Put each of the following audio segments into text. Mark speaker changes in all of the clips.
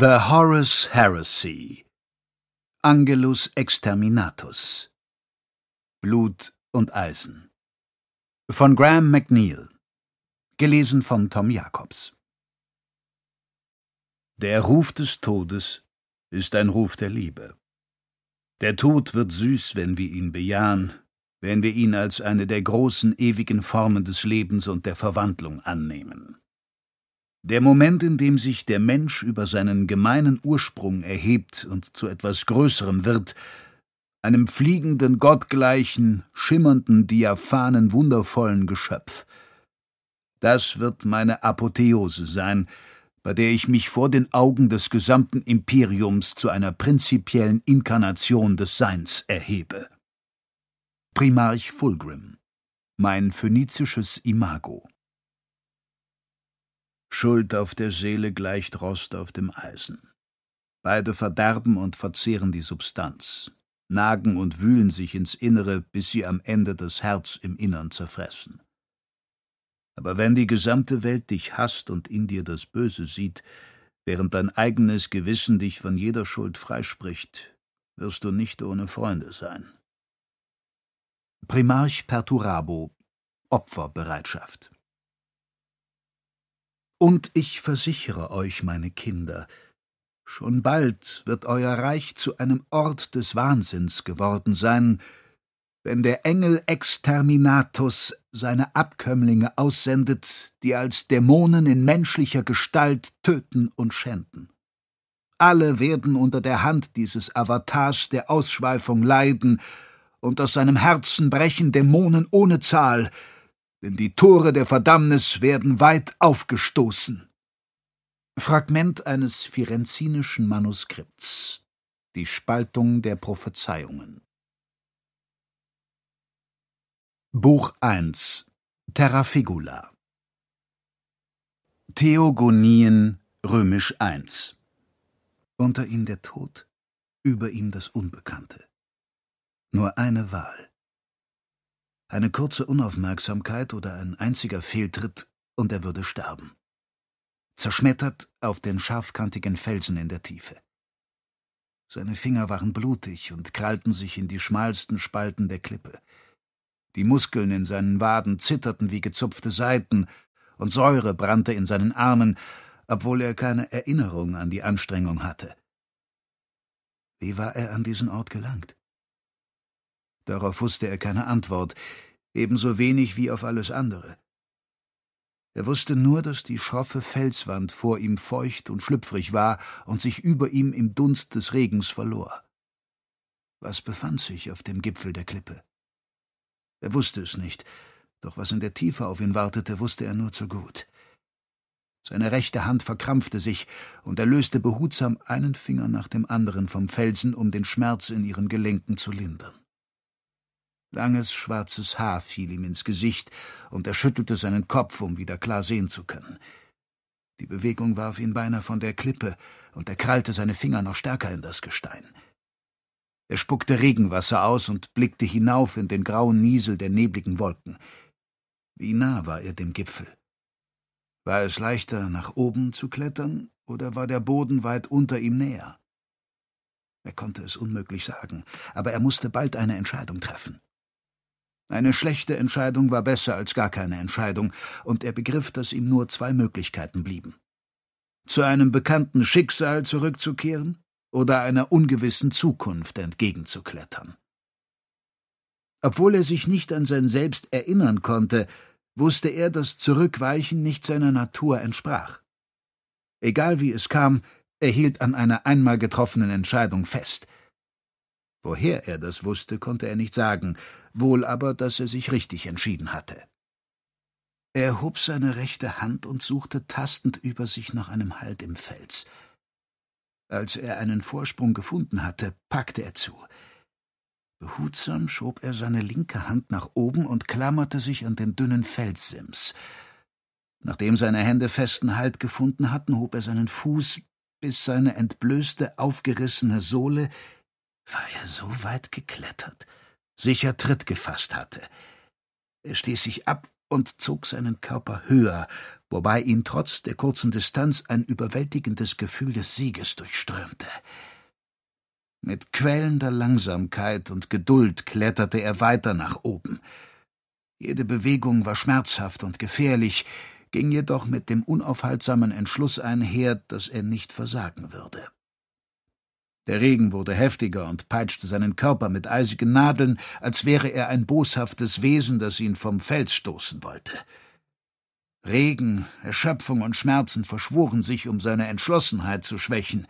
Speaker 1: The Horace Heresy Angelus Exterminatus Blut und Eisen von Graham McNeil gelesen von Tom Jacobs Der Ruf des Todes ist ein Ruf der Liebe. Der Tod wird süß, wenn wir ihn bejahen, wenn wir ihn als eine der großen ewigen Formen des Lebens und der Verwandlung annehmen. Der Moment, in dem sich der Mensch über seinen gemeinen Ursprung erhebt und zu etwas Größerem wird, einem fliegenden, gottgleichen, schimmernden, diaphanen, wundervollen Geschöpf. Das wird meine Apotheose sein, bei der ich mich vor den Augen des gesamten Imperiums zu einer prinzipiellen Inkarnation des Seins erhebe. Primarch Fulgrim Mein phönizisches Imago Schuld auf der Seele gleicht Rost auf dem Eisen. Beide verderben und verzehren die Substanz, nagen und wühlen sich ins Innere, bis sie am Ende das Herz im Innern zerfressen. Aber wenn die gesamte Welt dich hasst und in dir das Böse sieht, während dein eigenes Gewissen dich von jeder Schuld freispricht, wirst du nicht ohne Freunde sein. Primarch Perturabo Opferbereitschaft und ich versichere euch, meine Kinder, schon bald wird euer Reich zu einem Ort des Wahnsinns geworden sein, wenn der Engel Exterminatus seine Abkömmlinge aussendet, die als Dämonen in menschlicher Gestalt töten und schänden. Alle werden unter der Hand dieses Avatars der Ausschweifung leiden, und aus seinem Herzen brechen Dämonen ohne Zahl, denn die Tore der Verdammnis werden weit aufgestoßen. Fragment eines firenzinischen Manuskripts Die Spaltung der Prophezeiungen Buch 1 Terra Figula Theogonien Römisch 1 Unter ihm der Tod, über ihm das Unbekannte. Nur eine Wahl. Eine kurze Unaufmerksamkeit oder ein einziger Fehltritt und er würde sterben. Zerschmettert auf den scharfkantigen Felsen in der Tiefe. Seine Finger waren blutig und krallten sich in die schmalsten Spalten der Klippe. Die Muskeln in seinen Waden zitterten wie gezupfte Saiten, und Säure brannte in seinen Armen, obwohl er keine Erinnerung an die Anstrengung hatte. Wie war er an diesen Ort gelangt? Darauf wusste er keine Antwort, ebenso wenig wie auf alles andere. Er wusste nur, dass die schroffe Felswand vor ihm feucht und schlüpfrig war und sich über ihm im Dunst des Regens verlor. Was befand sich auf dem Gipfel der Klippe? Er wusste es nicht, doch was in der Tiefe auf ihn wartete, wusste er nur zu gut. Seine rechte Hand verkrampfte sich, und er löste behutsam einen Finger nach dem anderen vom Felsen, um den Schmerz in ihren Gelenken zu lindern. Langes schwarzes Haar fiel ihm ins Gesicht, und er schüttelte seinen Kopf, um wieder klar sehen zu können. Die Bewegung warf ihn beinahe von der Klippe, und er krallte seine Finger noch stärker in das Gestein. Er spuckte Regenwasser aus und blickte hinauf in den grauen Niesel der nebligen Wolken. Wie nah war er dem Gipfel? War es leichter, nach oben zu klettern, oder war der Boden weit unter ihm näher? Er konnte es unmöglich sagen, aber er musste bald eine Entscheidung treffen. Eine schlechte Entscheidung war besser als gar keine Entscheidung, und er begriff, dass ihm nur zwei Möglichkeiten blieben. Zu einem bekannten Schicksal zurückzukehren oder einer ungewissen Zukunft entgegenzuklettern. Obwohl er sich nicht an sein Selbst erinnern konnte, wusste er, dass Zurückweichen nicht seiner Natur entsprach. Egal wie es kam, er hielt an einer einmal getroffenen Entscheidung fest – Woher er das wusste, konnte er nicht sagen, wohl aber, dass er sich richtig entschieden hatte. Er hob seine rechte Hand und suchte tastend über sich nach einem Halt im Fels. Als er einen Vorsprung gefunden hatte, packte er zu. Behutsam schob er seine linke Hand nach oben und klammerte sich an den dünnen Felssims. Nachdem seine Hände festen Halt gefunden hatten, hob er seinen Fuß, bis seine entblößte, aufgerissene Sohle war er so weit geklettert, sicher Tritt gefasst hatte. Er stieß sich ab und zog seinen Körper höher, wobei ihn trotz der kurzen Distanz ein überwältigendes Gefühl des Sieges durchströmte. Mit quälender Langsamkeit und Geduld kletterte er weiter nach oben. Jede Bewegung war schmerzhaft und gefährlich, ging jedoch mit dem unaufhaltsamen Entschluss einher, dass er nicht versagen würde. Der Regen wurde heftiger und peitschte seinen Körper mit eisigen Nadeln, als wäre er ein boshaftes Wesen, das ihn vom Fels stoßen wollte. Regen, Erschöpfung und Schmerzen verschworen sich, um seine Entschlossenheit zu schwächen.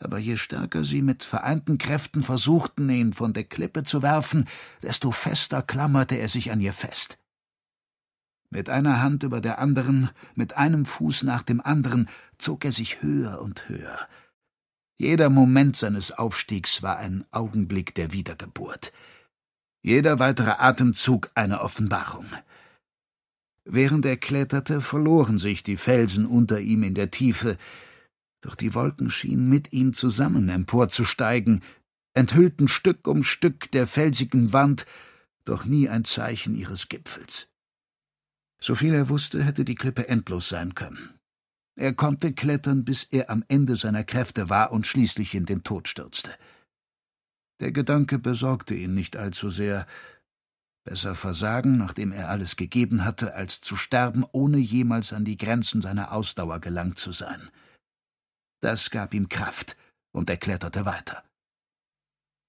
Speaker 1: Aber je stärker sie mit vereinten Kräften versuchten, ihn von der Klippe zu werfen, desto fester klammerte er sich an ihr fest. Mit einer Hand über der anderen, mit einem Fuß nach dem anderen, zog er sich höher und höher. Jeder Moment seines Aufstiegs war ein Augenblick der Wiedergeburt, jeder weitere Atemzug eine Offenbarung. Während er kletterte, verloren sich die Felsen unter ihm in der Tiefe, doch die Wolken schienen mit ihm zusammen emporzusteigen, enthüllten Stück um Stück der felsigen Wand, doch nie ein Zeichen ihres Gipfels. Soviel er wusste, hätte die Klippe endlos sein können. Er konnte klettern, bis er am Ende seiner Kräfte war und schließlich in den Tod stürzte. Der Gedanke besorgte ihn nicht allzu sehr. Besser versagen, nachdem er alles gegeben hatte, als zu sterben, ohne jemals an die Grenzen seiner Ausdauer gelangt zu sein. Das gab ihm Kraft, und er kletterte weiter.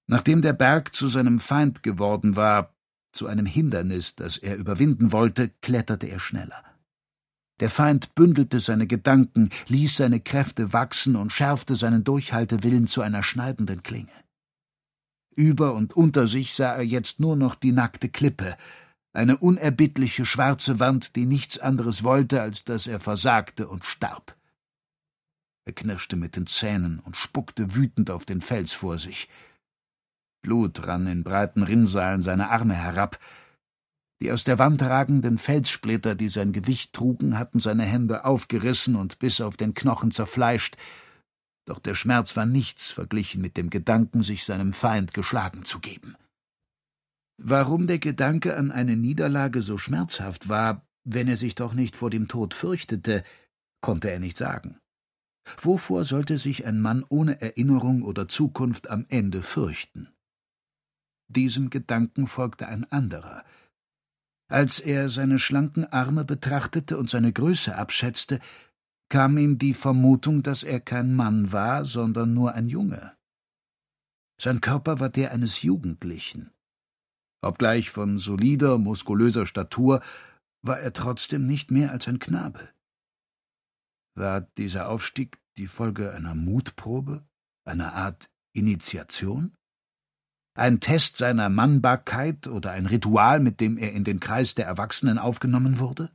Speaker 1: Nachdem der Berg zu seinem Feind geworden war, zu einem Hindernis, das er überwinden wollte, kletterte er schneller. Der Feind bündelte seine Gedanken, ließ seine Kräfte wachsen und schärfte seinen Durchhaltewillen zu einer schneidenden Klinge. Über und unter sich sah er jetzt nur noch die nackte Klippe, eine unerbittliche schwarze Wand, die nichts anderes wollte, als dass er versagte und starb. Er knirschte mit den Zähnen und spuckte wütend auf den Fels vor sich. Blut rann in breiten Rinnsalen seine Arme herab, die aus der Wand ragenden Felssplitter, die sein Gewicht trugen, hatten seine Hände aufgerissen und bis auf den Knochen zerfleischt, doch der Schmerz war nichts verglichen mit dem Gedanken, sich seinem Feind geschlagen zu geben. Warum der Gedanke an eine Niederlage so schmerzhaft war, wenn er sich doch nicht vor dem Tod fürchtete, konnte er nicht sagen. Wovor sollte sich ein Mann ohne Erinnerung oder Zukunft am Ende fürchten? Diesem Gedanken folgte ein anderer – als er seine schlanken Arme betrachtete und seine Größe abschätzte, kam ihm die Vermutung, dass er kein Mann war, sondern nur ein Junge. Sein Körper war der eines Jugendlichen. Obgleich von solider, muskulöser Statur, war er trotzdem nicht mehr als ein Knabe. War dieser Aufstieg die Folge einer Mutprobe, einer Art Initiation? ein Test seiner Mannbarkeit oder ein Ritual, mit dem er in den Kreis der Erwachsenen aufgenommen wurde?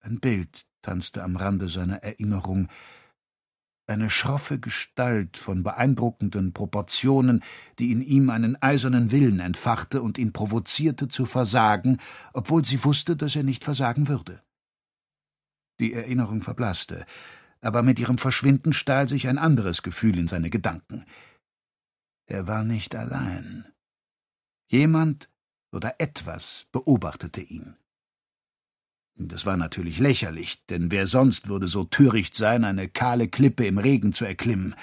Speaker 1: Ein Bild tanzte am Rande seiner Erinnerung, eine schroffe Gestalt von beeindruckenden Proportionen, die in ihm einen eisernen Willen entfachte und ihn provozierte zu versagen, obwohl sie wusste, dass er nicht versagen würde. Die Erinnerung verblasste, aber mit ihrem Verschwinden stahl sich ein anderes Gefühl in seine Gedanken – er war nicht allein. Jemand oder etwas beobachtete ihn. Das war natürlich lächerlich, denn wer sonst würde so töricht sein, eine kahle Klippe im Regen zu erklimmen.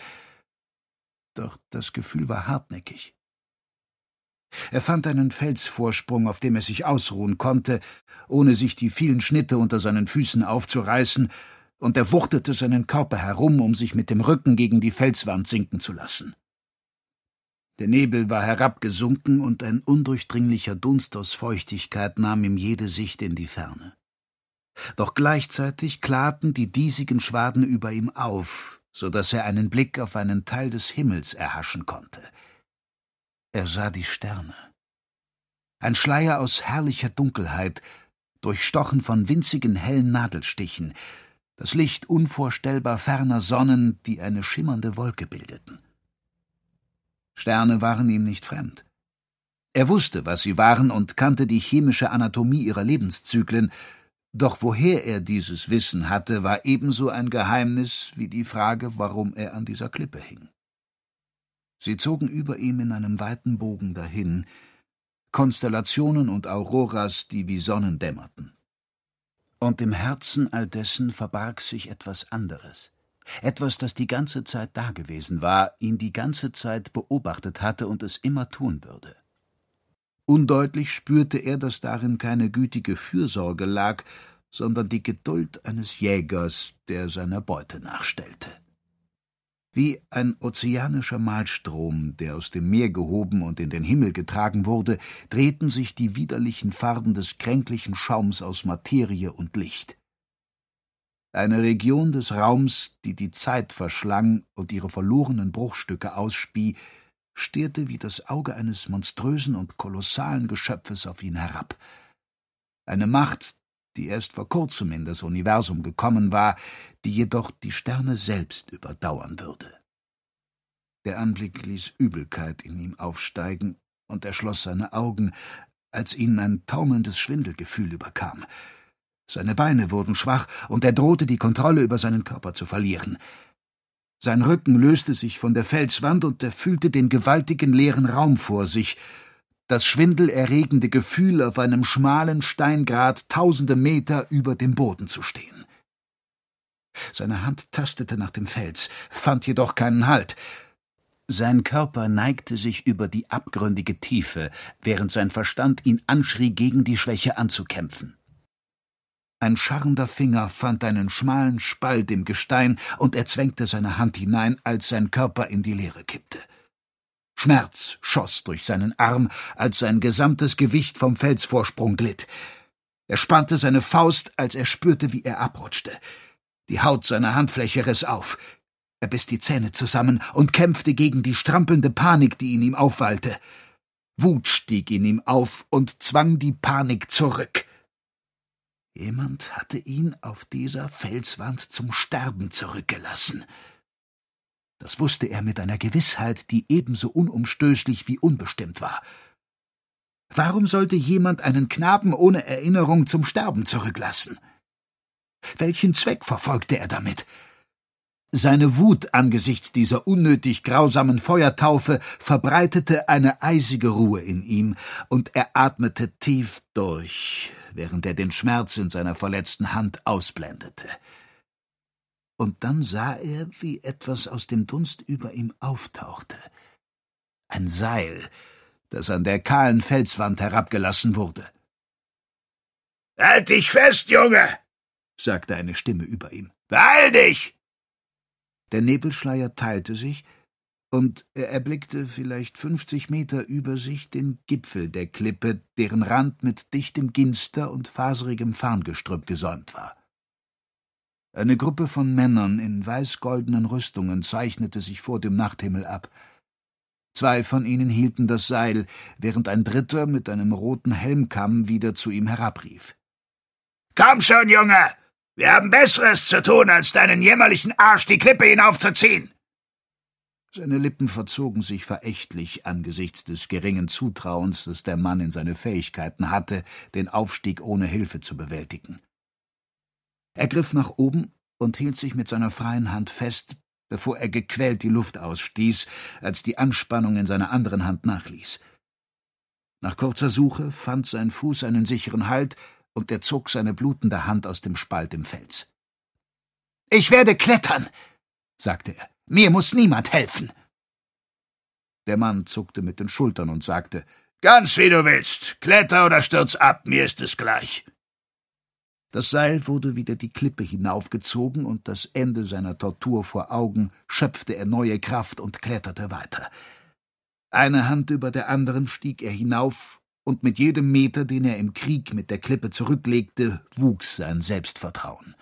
Speaker 1: Doch das Gefühl war hartnäckig. Er fand einen Felsvorsprung, auf dem er sich ausruhen konnte, ohne sich die vielen Schnitte unter seinen Füßen aufzureißen, und er wuchtete seinen Körper herum, um sich mit dem Rücken gegen die Felswand sinken zu lassen. Der Nebel war herabgesunken und ein undurchdringlicher Dunst aus Feuchtigkeit nahm ihm jede Sicht in die Ferne. Doch gleichzeitig klarten die diesigen Schwaden über ihm auf, so daß er einen Blick auf einen Teil des Himmels erhaschen konnte. Er sah die Sterne. Ein Schleier aus herrlicher Dunkelheit, durchstochen von winzigen hellen Nadelstichen, das Licht unvorstellbar ferner Sonnen, die eine schimmernde Wolke bildeten. Sterne waren ihm nicht fremd. Er wusste, was sie waren und kannte die chemische Anatomie ihrer Lebenszyklen, doch woher er dieses Wissen hatte, war ebenso ein Geheimnis wie die Frage, warum er an dieser Klippe hing. Sie zogen über ihm in einem weiten Bogen dahin, Konstellationen und Auroras, die wie Sonnen dämmerten. Und im Herzen all dessen verbarg sich etwas anderes. Etwas, das die ganze Zeit dagewesen war, ihn die ganze Zeit beobachtet hatte und es immer tun würde. Undeutlich spürte er, dass darin keine gütige Fürsorge lag, sondern die Geduld eines Jägers, der seiner Beute nachstellte. Wie ein ozeanischer Malstrom, der aus dem Meer gehoben und in den Himmel getragen wurde, drehten sich die widerlichen Farben des kränklichen Schaums aus Materie und Licht eine Region des Raums, die die Zeit verschlang und ihre verlorenen Bruchstücke ausspie, stierte wie das Auge eines monströsen und kolossalen Geschöpfes auf ihn herab. Eine Macht, die erst vor kurzem in das Universum gekommen war, die jedoch die Sterne selbst überdauern würde. Der Anblick ließ Übelkeit in ihm aufsteigen, und er schloss seine Augen, als ihn ein taumelndes Schwindelgefühl überkam. Seine Beine wurden schwach, und er drohte, die Kontrolle über seinen Körper zu verlieren. Sein Rücken löste sich von der Felswand und er fühlte den gewaltigen leeren Raum vor sich, das schwindelerregende Gefühl, auf einem schmalen Steingrat tausende Meter über dem Boden zu stehen. Seine Hand tastete nach dem Fels, fand jedoch keinen Halt. Sein Körper neigte sich über die abgründige Tiefe, während sein Verstand ihn anschrie, gegen die Schwäche anzukämpfen. Ein scharrender Finger fand einen schmalen Spalt im Gestein, und er zwängte seine Hand hinein, als sein Körper in die Leere kippte. Schmerz schoss durch seinen Arm, als sein gesamtes Gewicht vom Felsvorsprung glitt. Er spannte seine Faust, als er spürte, wie er abrutschte. Die Haut seiner Handfläche riss auf. Er biss die Zähne zusammen und kämpfte gegen die strampelnde Panik, die in ihm aufwallte. Wut stieg in ihm auf und zwang die Panik zurück. Jemand hatte ihn auf dieser Felswand zum Sterben zurückgelassen. Das wusste er mit einer Gewissheit, die ebenso unumstößlich wie unbestimmt war. Warum sollte jemand einen Knaben ohne Erinnerung zum Sterben zurücklassen? Welchen Zweck verfolgte er damit? Seine Wut angesichts dieser unnötig grausamen Feuertaufe verbreitete eine eisige Ruhe in ihm, und er atmete tief durch, während er den Schmerz in seiner verletzten Hand ausblendete. Und dann sah er, wie etwas aus dem Dunst über ihm auftauchte. Ein Seil, das an der kahlen Felswand herabgelassen wurde. Halt dich fest, Junge! sagte eine Stimme über ihm. Beeil dich! Der Nebelschleier teilte sich, und er erblickte vielleicht fünfzig Meter über sich den Gipfel der Klippe, deren Rand mit dichtem Ginster und faserigem Farngestrüpp gesäumt war. Eine Gruppe von Männern in weiß-goldenen Rüstungen zeichnete sich vor dem Nachthimmel ab. Zwei von ihnen hielten das Seil, während ein dritter mit einem roten Helmkamm wieder zu ihm herabrief. Komm schon, Junge! Wir haben Besseres zu tun, als deinen jämmerlichen Arsch die Klippe hinaufzuziehen! Seine Lippen verzogen sich verächtlich angesichts des geringen Zutrauens, das der Mann in seine Fähigkeiten hatte, den Aufstieg ohne Hilfe zu bewältigen. Er griff nach oben und hielt sich mit seiner freien Hand fest, bevor er gequält die Luft ausstieß, als die Anspannung in seiner anderen Hand nachließ. Nach kurzer Suche fand sein Fuß einen sicheren Halt, und er zog seine blutende Hand aus dem Spalt im Fels. Ich werde klettern, sagte er. Mir muss niemand helfen. Der Mann zuckte mit den Schultern und sagte Ganz wie du willst. Kletter oder stürz ab, mir ist es gleich. Das Seil wurde wieder die Klippe hinaufgezogen, und das Ende seiner Tortur vor Augen schöpfte er neue Kraft und kletterte weiter. Eine Hand über der anderen stieg er hinauf, und mit jedem Meter, den er im Krieg mit der Klippe zurücklegte, wuchs sein Selbstvertrauen.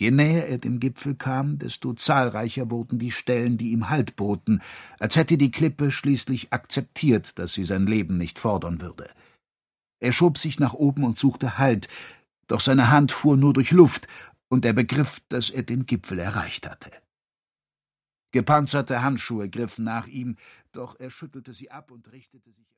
Speaker 1: Je näher er dem Gipfel kam, desto zahlreicher wurden die Stellen, die ihm Halt boten, als hätte die Klippe schließlich akzeptiert, dass sie sein Leben nicht fordern würde. Er schob sich nach oben und suchte Halt, doch seine Hand fuhr nur durch Luft, und er begriff, dass er den Gipfel erreicht hatte. Gepanzerte Handschuhe griffen nach ihm, doch er schüttelte sie ab und richtete sich